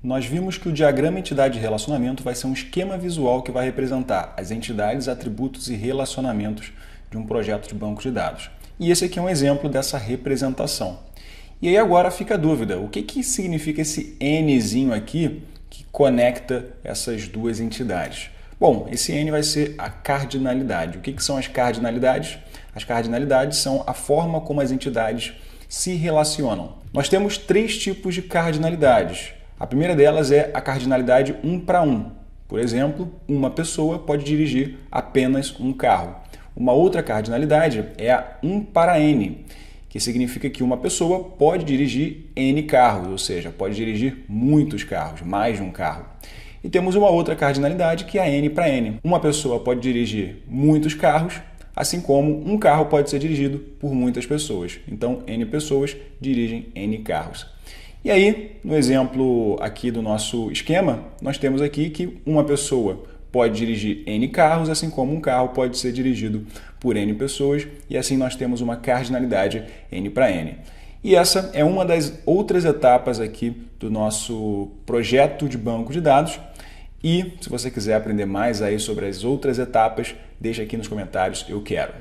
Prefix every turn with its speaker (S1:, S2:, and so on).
S1: Nós vimos que o diagrama entidade e relacionamento vai ser um esquema visual que vai representar as entidades, atributos e relacionamentos de um projeto de banco de dados. E esse aqui é um exemplo dessa representação. E aí agora fica a dúvida, o que, que significa esse Nzinho aqui que conecta essas duas entidades? Bom, esse N vai ser a cardinalidade. O que, que são as cardinalidades? As cardinalidades são a forma como as entidades se relacionam. Nós temos três tipos de cardinalidades a primeira delas é a cardinalidade 1 para 1. Por exemplo, uma pessoa pode dirigir apenas um carro. Uma outra cardinalidade é a 1 para N, que significa que uma pessoa pode dirigir N carros, ou seja, pode dirigir muitos carros, mais de um carro. E temos uma outra cardinalidade que é a N para N. Uma pessoa pode dirigir muitos carros, assim como um carro pode ser dirigido por muitas pessoas. Então, N pessoas dirigem N carros. E aí, no exemplo aqui do nosso esquema, nós temos aqui que uma pessoa pode dirigir N carros, assim como um carro pode ser dirigido por N pessoas, e assim nós temos uma cardinalidade N para N. E essa é uma das outras etapas aqui do nosso projeto de banco de dados. E se você quiser aprender mais aí sobre as outras etapas, deixa aqui nos comentários eu quero.